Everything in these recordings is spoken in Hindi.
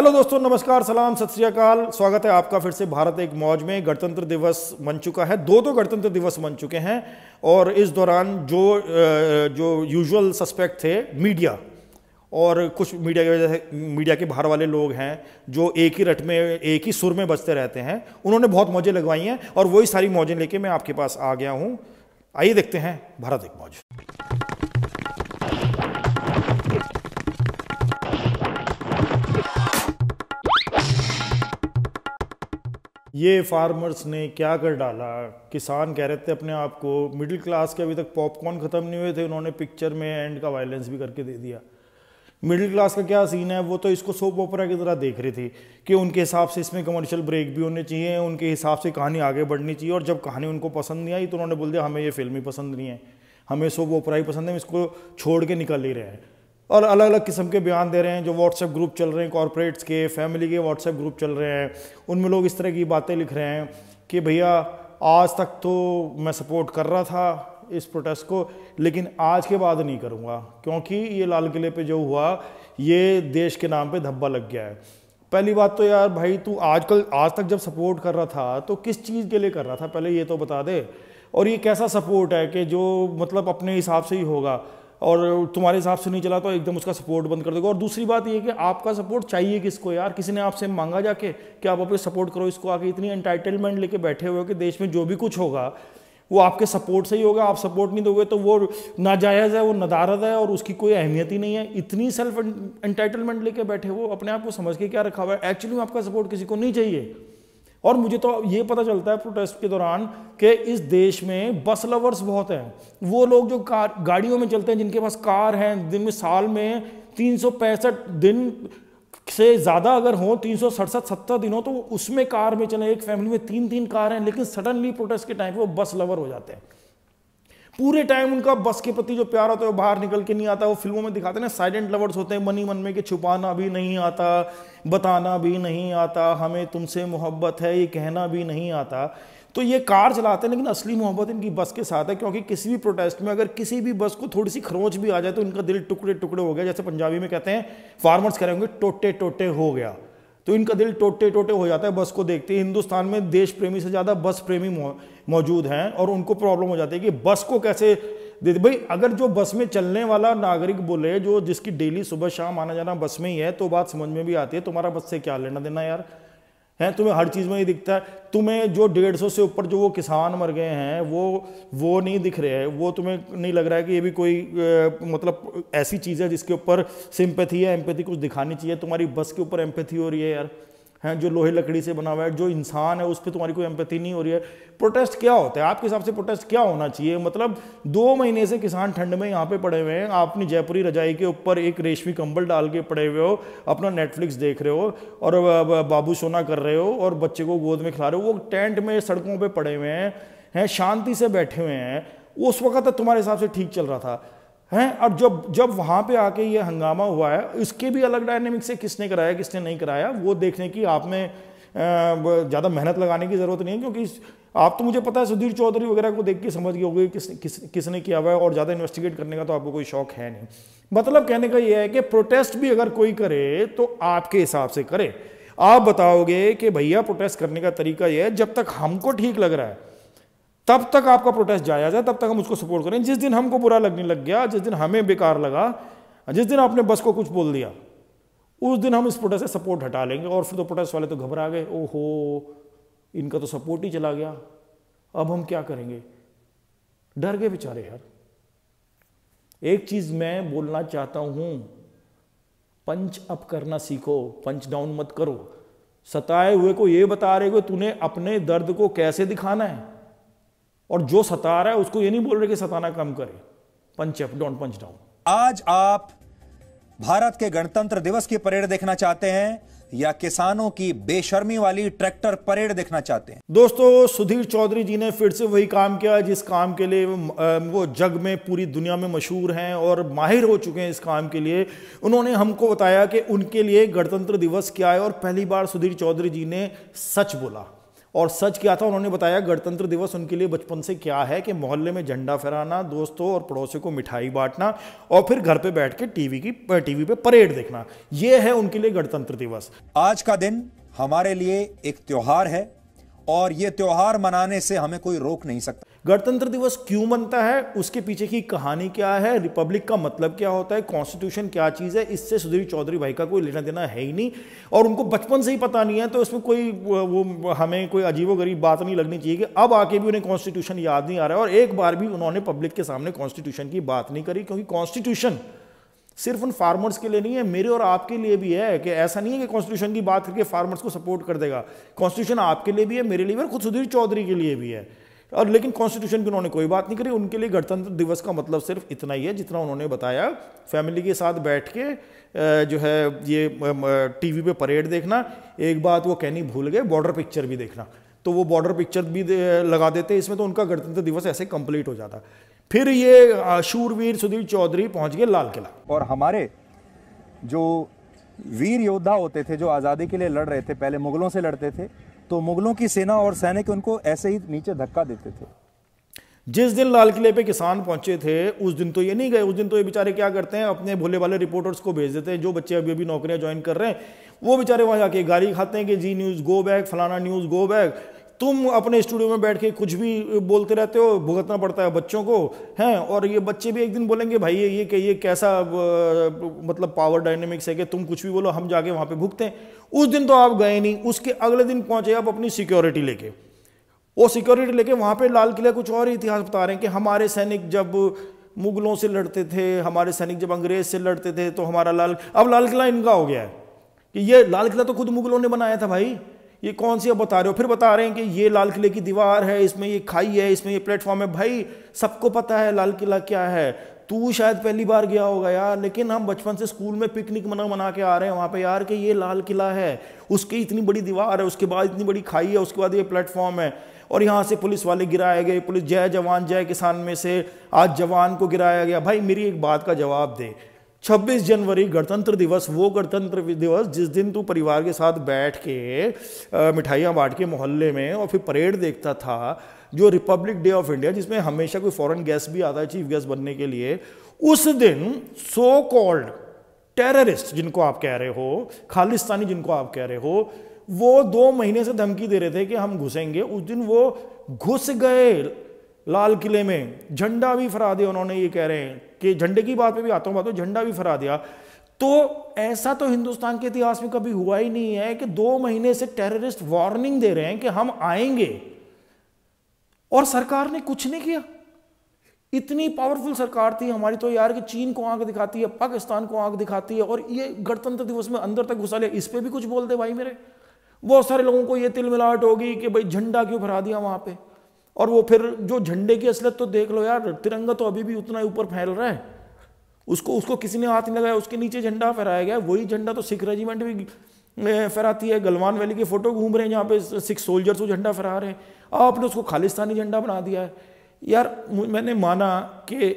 हेलो दोस्तों नमस्कार सलाम सत श्रीकाल स्वागत है आपका फिर से भारत एक मौज में गणतंत्र दिवस मन चुका है दो दो गणतंत्र दिवस मन चुके हैं और इस दौरान जो जो यूजुअल सस्पेक्ट थे मीडिया और कुछ मीडिया की वजह से मीडिया के बाहर वाले लोग हैं जो एक ही रट में एक ही सुर में बजते रहते हैं उन्होंने बहुत मौजें लगवाई हैं और वही सारी मौजें लेके मैं आपके पास आ गया हूँ आइए देखते हैं भारत एक मौज ये फार्मर्स ने क्या कर डाला किसान कह रहे थे अपने आप को मिडिल क्लास के अभी तक पॉपकॉर्न ख़त्म नहीं हुए थे उन्होंने पिक्चर में एंड का वायलेंस भी करके दे दिया मिडिल क्लास का क्या सीन है वो तो इसको सोप ओपरा की तरह देख रही थी कि उनके हिसाब से इसमें कमर्शियल ब्रेक भी होने चाहिए उनके हिसाब से कहानी आगे बढ़नी चाहिए और जब कहानी उनको पसंद नहीं आई तो उन्होंने बोल दिया हमें ये फिल्म ही पसंद नहीं है हमें सोप ओपरा ही पसंद है हम इसको छोड़ के निकल ही रहे हैं और अलग अलग किस्म के बयान दे रहे हैं जो व्हाट्सएप ग्रुप चल रहे हैं कॉरपोरेट्स के फैमिली के व्हाट्सएप ग्रुप चल रहे हैं उनमें लोग इस तरह की बातें लिख रहे हैं कि भैया आज तक तो मैं सपोर्ट कर रहा था इस प्रोटेस्ट को लेकिन आज के बाद नहीं करूँगा क्योंकि ये लाल किले पर जो हुआ ये देश के नाम पर धब्बा लग गया है पहली बात तो यार भाई तू आजकल आज तक जब सपोर्ट कर रहा था तो किस चीज़ के लिए कर रहा था पहले ये तो बता दे और ये कैसा सपोर्ट है कि जो मतलब अपने हिसाब से ही होगा और तुम्हारे हिसाब से नहीं चला तो एकदम उसका सपोर्ट बंद कर दोगे और दूसरी बात ये कि आपका सपोर्ट चाहिए किसको यार किसी ने आपसे मांगा जाके कि आप अपने सपोर्ट करो इसको आके इतनी एंटाइटलमेंट लेके बैठे हुए कि देश में जो भी कुछ होगा वो आपके सपोर्ट से ही होगा आप सपोर्ट नहीं दोगे तो वो नाजायज़ है वो नदारद है और उसकी कोई अहमियत ही नहीं है इतनी सेल्फ एंटाइटलमेंट लेके बैठे वो अपने आप को समझ के क्या रखा हुआ है एक्चुअली आपका सपोर्ट किसी को नहीं चाहिए और मुझे तो ये पता चलता है प्रोटेस्ट के दौरान कि इस देश में बस लवर्स बहुत हैं वो लोग जो कार गाड़ियों में चलते हैं जिनके पास कार हैं दिन में साल में तीन दिन से ज़्यादा अगर हो तीन सौ सड़सठ सत्तर दिन हो तो उसमें कार में चले एक फैमिली में तीन तीन कार हैं लेकिन सडनली प्रोटेस्ट के टाइम पर वो बस लवर हो जाते हैं पूरे टाइम उनका बस के प्रति जो प्यार होता है वो बाहर निकल के नहीं आता वो फिल्मों में दिखाते हैं ना साइलेंट लवर्स होते हैं मनी मन में कि छुपाना भी नहीं आता बताना भी नहीं आता हमें तुमसे मोहब्बत है ये कहना भी नहीं आता तो ये कार चलाते हैं लेकिन असली मोहब्बत इनकी बस के साथ है क्योंकि किसी भी प्रोटेस्ट में अगर किसी भी बस को थोड़ी सी खरोच भी आ जाए तो इनका दिल टुकड़े टुकड़े हो गया जैसे पंजाबी में कहते हैं फार्मर्स कह रहे होंगे टोटे टोटे हो गया तो इनका दिल टोटे टोटे हो जाता है बस को देखते ही हिंदुस्तान में देश प्रेमी से ज़्यादा बस प्रेमी मौजूद हैं और उनको प्रॉब्लम हो जाती है कि बस को कैसे दे भाई अगर जो बस में चलने वाला नागरिक बोले जो जिसकी डेली सुबह शाम आना जाना बस में ही है तो बात समझ में भी आती है तुम्हारा बस से क्या लेना देना यार हैं तुम्हें हर चीज़ में ही दिखता है तुम्हें जो डेढ़ सौ से ऊपर जो वो किसान मर गए हैं वो वो नहीं दिख रहे हैं वो तुम्हें नहीं लग रहा है कि ये भी कोई आ, मतलब ऐसी चीज़ है जिसके ऊपर सिंपैथी या एम्पैथी कुछ दिखानी चाहिए तुम्हारी बस के ऊपर एम्पैथी हो रही है यार हैं जो लोहे लकड़ी से बना हुआ है जो इंसान है उस पर तुम्हारी कोई एम्पति नहीं हो रही है प्रोटेस्ट क्या होता है आपके हिसाब से प्रोटेस्ट क्या होना चाहिए मतलब दो महीने से किसान ठंड में यहाँ पे पड़े हुए हैं आप अपनी जयपुरी रजाई के ऊपर एक रेशमी कंबल डाल के पड़े हुए हो अपना नेटफ्लिक्स देख रहे हो और बाबू सोना कर रहे हो और बच्चे को गोद में खिला रहे हो वो टेंट में सड़कों पर पड़े हुए हैं हैं शांति से बैठे हुए हैं उस वक्त तुम्हारे हिसाब से ठीक चल रहा था हैं और जब जब वहाँ पे आके ये हंगामा हुआ है इसके भी अलग डायनेमिक से किसने कराया किसने नहीं कराया वो देखने की आप में ज़्यादा मेहनत लगाने की ज़रूरत नहीं है क्योंकि आप तो मुझे पता है सुधीर चौधरी वगैरह को देख के समझ गए होगी किस, किस किसने किया हुआ है और ज़्यादा इन्वेस्टिगेट करने का तो आपको कोई शौक है नहीं मतलब कहने का ये है कि प्रोटेस्ट भी अगर कोई करे तो आपके हिसाब से करे आप बताओगे कि भैया प्रोटेस्ट करने का तरीका यह है जब तक हमको ठीक लग रहा है तब तक आपका प्रोटेस्ट जाया जाए तब तक हम उसको सपोर्ट करें जिस दिन हमको बुरा लगने लग गया जिस दिन हमें बेकार लगा जिस दिन आपने बस को कुछ बोल दिया उस दिन हम इस प्रोटेस्ट से सपोर्ट हटा लेंगे और फिर तो प्रोटेस्ट वाले तो घबरा गए ओहो इनका तो सपोर्ट ही चला गया अब हम क्या करेंगे डर गए बेचारे यार एक चीज़ मैं बोलना चाहता हूं पंच अप करना सीखो पंच डाउन मत करो सताए हुए को यह बता रहे हो तूने अपने दर्द को कैसे दिखाना है और जो सता रहा है उसको ये नहीं बोल रहे कि सताना कम करे punch up don't punch down आज आप भारत के गणतंत्र दिवस की परेड देखना चाहते हैं या किसानों की बेशर्मी वाली ट्रैक्टर परेड देखना चाहते हैं दोस्तों सुधीर चौधरी जी ने फिर से वही काम किया जिस काम के लिए वो जग में पूरी दुनिया में मशहूर हैं और माहिर हो चुके हैं इस काम के लिए उन्होंने हमको बताया कि उनके लिए गणतंत्र दिवस क्या है और पहली बार सुधीर चौधरी जी ने सच बोला और सच क्या था उन्होंने बताया गणतंत्र दिवस उनके लिए बचपन से क्या है कि मोहल्ले में झंडा फहराना दोस्तों और पड़ोसियों को मिठाई बांटना और फिर घर पे बैठ के टीवी की टीवी पे परेड देखना ये है उनके लिए गणतंत्र दिवस आज का दिन हमारे लिए एक त्योहार है और ये त्योहार मनाने से हमें कोई रोक नहीं सकता गणतंत्र दिवस क्यों बनता है उसके पीछे की कहानी क्या है रिपब्लिक का मतलब क्या होता है कॉन्स्टिट्यूशन क्या चीज़ है इससे सुधीर चौधरी भाई का कोई लेना देना है ही नहीं और उनको बचपन से ही पता नहीं है तो इसमें कोई वो हमें कोई गरीब बात नहीं लगनी चाहिए कि अब आके भी उन्हें कॉन्स्टिट्यूशन याद नहीं आ रहा है और एक बार भी उन्होंने पब्लिक के सामने कॉन्स्टिट्यूशन की बात नहीं करी क्योंकि कॉन्स्टिट्यूशन सिर्फ उन फार्मर्स के लिए नहीं है मेरे और आपके लिए भी है कि ऐसा नहीं है कि कॉन्स्टिट्यूशन की बात करके फार्मर्स को सपोर्ट कर देगा कॉन्स्टिट्यूशन आपके लिए भी है मेरे लिए भी और खुद सुधीर चौधरी के लिए भी है और लेकिन कॉन्स्टिट्यूशन की उन्होंने कोई बात नहीं करी उनके लिए गणतंत्र दिवस का मतलब सिर्फ इतना ही है जितना उन्होंने बताया फैमिली के साथ बैठ के जो है ये टीवी पे परेड देखना एक बात वो कहनी भूल गए बॉर्डर पिक्चर भी देखना तो वो बॉर्डर पिक्चर भी लगा देते इसमें तो उनका गणतंत्र दिवस ऐसे कंप्लीट हो जाता फिर ये शूरवीर सुधीर चौधरी पहुंच गए लाल किला और हमारे जो वीर योद्धा होते थे जो आज़ादी के लिए लड़ रहे थे पहले मुगलों से लड़ते थे तो मुगलों की सेना और सैनिक उनको ऐसे ही नीचे धक्का देते थे जिस दिन लाल किले पे किसान पहुंचे थे उस दिन तो ये नहीं गए उस दिन तो ये बेचारे क्या करते हैं अपने भोले वाले रिपोर्टर्स को भेज देते हैं जो बच्चे अभी अभी नौकरियां ज्वाइन कर रहे हैं वो बेचारे वहाँ जाके गाली खाते हैं कि जी न्यूज़ गो बैक फलाना न्यूज़ गो बैक तुम अपने स्टूडियो में बैठ के कुछ भी बोलते रहते हो भुगतना पड़ता है बच्चों को हैं और ये बच्चे भी एक दिन बोलेंगे भाई ये ये ये कैसा मतलब पावर डायनेमिक्स है कि तुम कुछ भी बोलो हम जाके वहाँ पे भुगते हैं उस दिन तो आप गए नहीं उसके अगले दिन पहुँचे आप अपनी सिक्योरिटी लेके वो सिक्योरिटी लेके वहाँ पे लाल किला कुछ और इतिहास बता रहे हैं कि हमारे सैनिक जब मुगलों से लड़ते थे हमारे सैनिक जब अंग्रेज से लड़ते थे तो हमारा लाल अब लाल किला इनका हो गया है कि ये लाल किला तो खुद मुगलों ने बनाया था भाई ये कौन सी आप बता रहे हो फिर बता रहे हैं कि ये लाल किले की दीवार है इसमें ये खाई है इसमें ये प्लेटफॉर्म है भाई सबको पता है लाल किला क्या है तू शायद पहली बार गया होगा यार लेकिन हम बचपन से स्कूल में पिकनिक मना मना के आ रहे हैं वहाँ पे यार कि ये लाल किला है उसकी इतनी बड़ी दीवार है उसके बाद इतनी बड़ी खाई है उसके बाद ये प्लेटफॉर्म है और यहाँ से पुलिस वाले गिराए गए पुलिस जय जवान जय किसान में से आज जवान को गिराया गया भाई मेरी एक बात का जवाब दे 26 जनवरी गणतंत्र दिवस वो गणतंत्र दिवस जिस दिन तू परिवार के साथ बैठ के मिठाइयाँ बांट के मोहल्ले में और फिर परेड देखता था जो रिपब्लिक डे ऑफ इंडिया जिसमें हमेशा कोई फॉरेन गेस्ट भी आता है चीफ गेस्ट बनने के लिए उस दिन सो कॉल्ड टेररिस्ट जिनको आप कह रहे हो खालिस्तानी जिनको आप कह रहे हो वो दो महीने से धमकी दे रहे थे कि हम घुसेंगे उस दिन वो घुस गए लाल किले में झंडा भी फहरा दिया उन्होंने ये कह रहे हैं कि झंडे की बात पे भी आता हूँ झंडा भी फहरा दिया तो ऐसा तो हिंदुस्तान के इतिहास में कभी हुआ ही नहीं है कि दो महीने से टेररिस्ट वार्निंग दे रहे हैं कि हम आएंगे और सरकार ने कुछ नहीं किया इतनी पावरफुल सरकार थी हमारी तो यार कि चीन को आंख दिखाती है पाकिस्तान को आंख दिखाती है और ये गणतंत्र दिवस में अंदर तक घुसा लिया इस पर भी कुछ बोल दे भाई मेरे बहुत सारे लोगों को ये तिल मिलावट होगी कि भाई झंडा क्यों फहरा दिया वहां पर और वो फिर जो झंडे की असलत तो देख लो यार तिरंगा तो अभी भी उतना ही ऊपर फैल रहा है उसको उसको किसी ने हाथ नहीं लगाया उसके नीचे झंडा फहराया गया वही झंडा तो सिख रेजिमेंट भी फहराती है गलवान वैली के फोटो घूम रहे हैं जहाँ पे सिख सोल्जर्स वो झंडा फहरा रहे हैं आपने उसको खालिस्तानी झंडा बना दिया है यार मैंने माना कि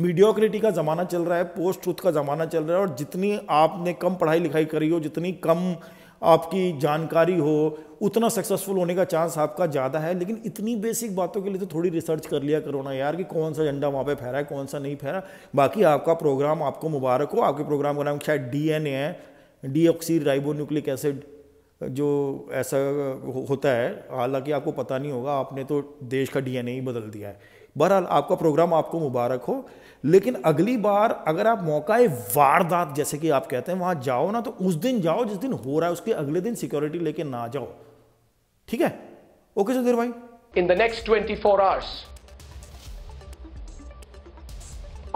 मीडियोक्रिटी का ज़माना चल रहा है पोस्ट ट्रूथ का ज़माना चल रहा है और जितनी आपने कम पढ़ाई लिखाई करी हो जितनी कम आपकी जानकारी हो उतना सक्सेसफुल होने का चांस आपका ज़्यादा है लेकिन इतनी बेसिक बातों के लिए तो थोड़ी रिसर्च कर लिया करो ना यार कि कौन सा झंडा वहाँ पे फहरा है कौन सा नहीं फहरा बाकी आपका प्रोग्राम आपको मुबारक हो आपके प्रोग्राम का नाम शायद डी है deoxyribonucleic acid जो ऐसा होता है हालांकि आपको पता नहीं होगा आपने तो देश का डीएनए ही बदल दिया है बहरहाल आपका प्रोग्राम आपको मुबारक हो लेकिन अगली बार अगर आप मौका है वारदात जैसे कि आप कहते हैं वहाँ जाओ ना तो उस दिन जाओ जिस दिन हो रहा है उसके अगले दिन सिक्योरिटी लेके ना जाओ ठीक है ओके सुधीर भाई in the next twenty four hours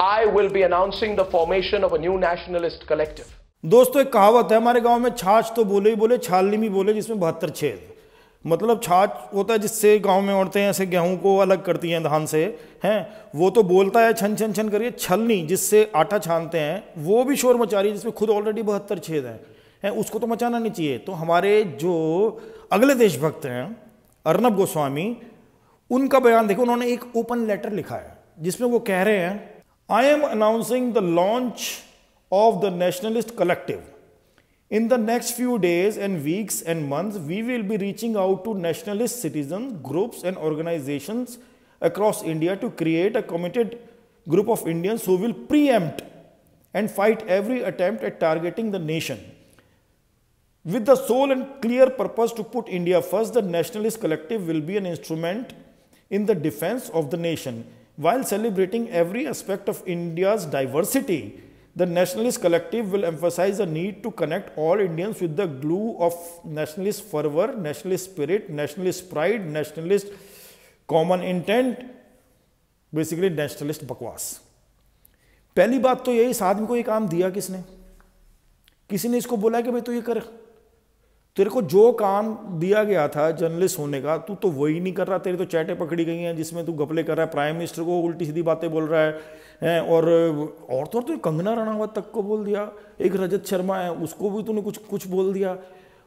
I will be announcing the formation of a new nationalist collective दोस्तों एक कहावत है हमारे गांव में छाछ तो बोले ही बोले छालनी भी बोले जिसमें बहत्तर छेद मतलब छाछ होता है जिससे गांव में औरतें ऐसे गेहूं को अलग करती हैं धान से हैं वो तो बोलता है छन छन छन करिए छलनी जिससे आटा छानते हैं वो भी शोर मचा रही है जिसमें खुद ऑलरेडी बहत्तर छेद हैं हैं उसको तो मचाना नहीं चाहिए तो हमारे जो अगले देशभक्त हैं अर्नब गोस्वामी उनका बयान देखो उन्होंने एक ओपन लेटर लिखा है जिसमें वो कह रहे हैं I am announcing the launch of the nationalist collective. In the next few days and weeks and months, we will be reaching out to nationalist citizens, groups and organizations across India to create a committed group of Indians who will preempt and fight every attempt at targeting the nation. With the sole and clear purpose to put India first, the nationalist collective will be an instrument in the defense of the nation. While celebrating every aspect of India's diversity, The nationalist collective will emphasize the need to connect all Indians with the glue of nationalist fervor, nationalist spirit, nationalist pride, nationalist common intent basically nationalist बकवास पहली बात तो यही इस आदमी को ये काम दिया किसने किसी ने इसको बोला कि भाई तू ये कर तेरे को जो काम दिया गया था जर्नलिस्ट होने का तू तो वही नहीं कर रहा तेरी तो चैटें पकड़ी गई हैं जिसमें तू गपले कर रहा है प्राइम मिनिस्टर को उल्टी सीधी बातें बोल रहा है हैं और और तो तूने कंगना रणावत तक को बोल दिया एक रजत शर्मा है उसको भी तूने कुछ कुछ बोल दिया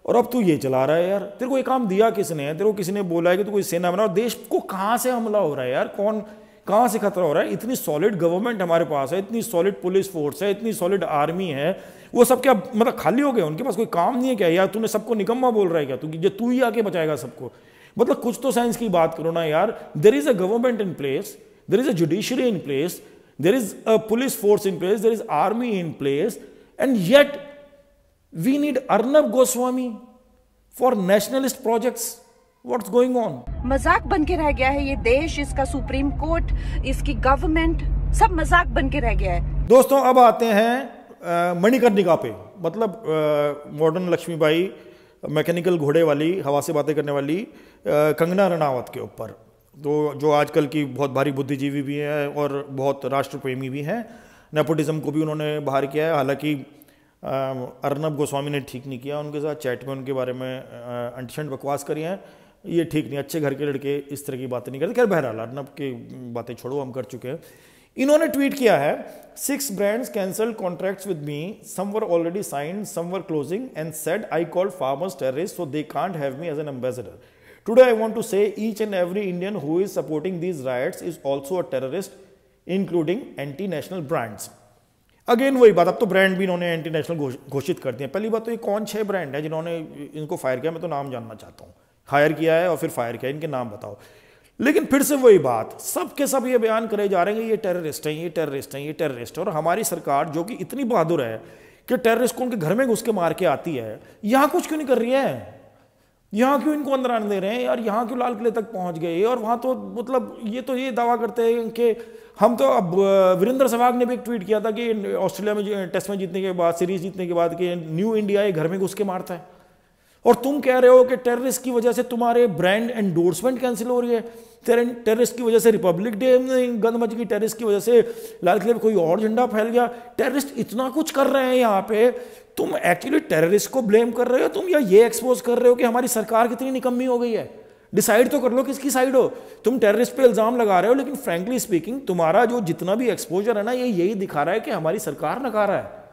और अब तू ये चला रहा है यार तेरे को ये काम दिया किसने है तेरे को किसी ने बोला है कि तू कोई सेना बना और देश को कहाँ से हमला हो रहा है यार कौन कहाँ से खतरा हो रहा है इतनी सॉलिड गवर्नमेंट हमारे पास है इतनी सॉलिड पुलिस फोर्स है इतनी सॉलिड आर्मी है वो सब क्या मतलब खाली हो गए उनके पास कोई काम नहीं है क्या यार तूने सबको निकम्मा बोल रहा है क्या तू ये तू ही आके बचाएगा सबको मतलब कुछ तो साइंस की बात करो ना यार there is a government in place there is a judiciary in place there is a police force in place there is army in place and yet we need Arnab Goswami for nationalist projects what's going on मजाक बन के रह गया है ये देश इसका सुप्रीम कोर्ट इसकी गवर्नमेंट सब मजाक बन के रह गया है दोस्तों अब आते हैं मणिकर्णिका पे मतलब मॉडर्न लक्ष्मीबाई मैकेनिकल घोड़े वाली हवा से बातें करने वाली आ, कंगना रनावत के ऊपर तो जो आजकल की बहुत भारी बुद्धिजीवी भी हैं और बहुत राष्ट्रप्रेमी भी हैं नेपोटिज्म को भी उन्होंने बाहर किया है हालांकि अर्नब गोस्वामी ने ठीक नहीं किया उनके साथ चैट में उनके बारे में अंटछंड बकवास करी है ये ठीक नहीं अच्छे घर के लड़के इस तरह की बातें नहीं करते खैर बहरहाल अर्नब की बातें छोड़ो हम कर चुके हैं इन्होंने ट्वीट किया है six brands cancel contracts with me some were already sign some were closing and said I call farmers terrorist so they can't have me as an ambassador today I want to say each and every Indian who is supporting these rights is also a terrorist including anti national brands again वही बात अब तो ब्रांड भी इन्होंने एंटी नेशनल घोषित कर दिए पहली बात तो ये कौन छह ब्रांड है जिन्होंने इनको फायर किया मैं तो नाम जानना चाहता हूँ हायर किया है और फिर फायर किया इनके नाम बताओ लेकिन फिर से वही बात सब के सब ये बयान करे जा रहे हैं ये टेररिस्ट हैं ये टेररिस्ट हैं ये टेररिस्ट और हमारी सरकार जो कि इतनी बहादुर है कि टेररिस्ट को उनके घर में घुस के मार के आती है यहाँ कुछ क्यों नहीं कर रही है यहाँ क्यों इनको अंदर आने दे रहे हैं यार यहाँ क्यों लाल किले तक पहुँच गए और वहाँ तो मतलब ये तो ये दावा करते हैं कि हम तो अब वीरेंद्र सहवाग ने भी एक ट्वीट किया था कि ऑस्ट्रेलिया में टेस्ट में जीतने के बाद सीरीज जीतने के बाद कि न्यू इंडिया ये घर में घुस के मारता है और तुम कह रहे हो कि टेररिस्ट की वजह से तुम्हारे ब्रांड एंडोर्समेंट कैंसिल हो रही है टेररिस्ट की वजह से रिपब्लिक डे गंद मच गई टेररिस्ट की वजह से लाल किले में कोई और झंडा फैल गया टेररिस्ट इतना कुछ कर रहे हैं यहाँ पे तुम एक्चुअली टेररिस्ट को ब्लेम कर रहे हो तुम या ये एक्सपोज कर रहे हो कि हमारी सरकार कितनी निकम्मी हो गई है डिसाइड तो कर लो किसकी साइड हो तुम टेररिस्ट पे इल्ज़ाम लगा रहे हो लेकिन फ्रेंकली स्पीकिंग तुम्हारा जो जितना भी एक्सपोजर है ना ये यही दिखा रहा है कि हमारी सरकार नकारा है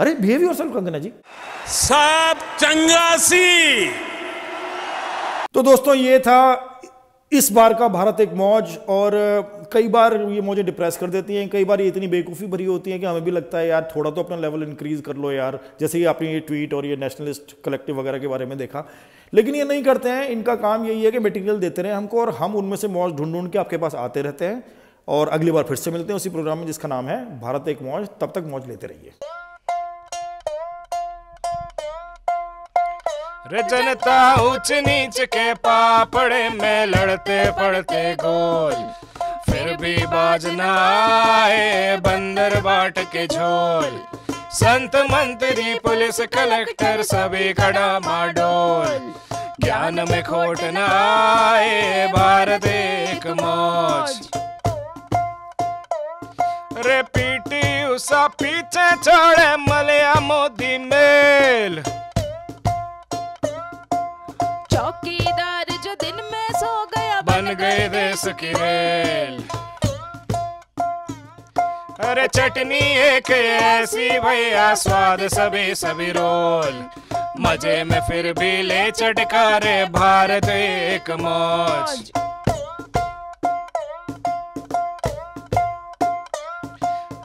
अरे behave yourself Kangana ji चंगा सी तो दोस्तों ये था इस बार का भारत एक मौज और कई बार ये मौजें डिप्रेस कर देती हैं कई बार ये इतनी बेवकूफ़ी भरी होती हैं कि हमें भी लगता है यार थोड़ा तो अपना लेवल इंक्रीज कर लो यार जैसे ही आपने ये ट्वीट और ये नेशनलिस्ट कलेक्टिव वगैरह के बारे में देखा लेकिन ये नहीं करते हैं इनका काम यही है कि मटेरियल देते रहे हमको और हम उनमें से मौज ढूंढ ढूंढ के आपके पास आते रहते हैं और अगली बार फिर से मिलते हैं उसी प्रोग्राम में जिसका नाम है भारत एक मौज तब तक मौज लेते रहिए रे जनता ऊंच नीच के पापड़े में लड़ते पड़ते गोल फिर भी बाजना आए बंदर बाट के झोल संत मंत्री पुलिस कलेक्टर सभी खड़ा माडोल ज्ञान में खोट ना आए भारत एक मौज रे पीटी उषा पीछे छोड़े मलया मोदी मेल चौकीदार जो दिन में सो गया बन गए देश की रेल अरे चटनी एक ऐसी भैया स्वाद सभी सभी रोल मजे में फिर भी ले चटकारे भारत एक मौज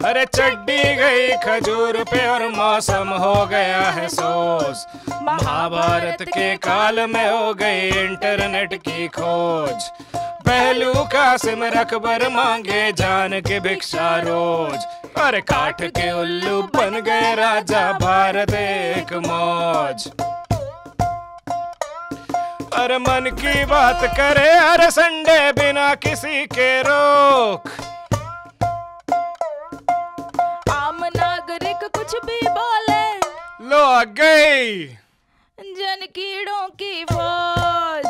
अरे चड्डी गई खजूर पे और मौसम हो गया है सोस महाभारत के काल में हो गई इंटरनेट की खोज पहलू का सिमर अकबर मांगे जान के भिक्षा रोज अरे काठ के उल्लू बन गए राजा भारत एक मौज अरे मन की बात करे हर संडे बिना किसी के रोक आम नागरिक कुछ भी बोले लो आ गई जन कीड़ों की फौज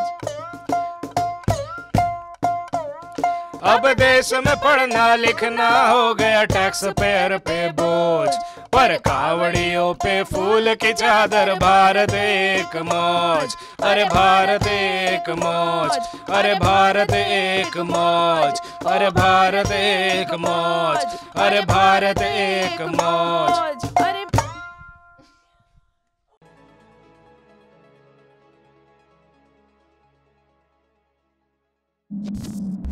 अब देश में पढ़ना लिखना हो गया टैक्स पेयर पे बोझ पर कावड़ियों पे फूल की चादर भारत एक मौज अरे भारत एक मौज अरे भारत एक मौज अरे भारत एक मौज अरे भारत एक मौज you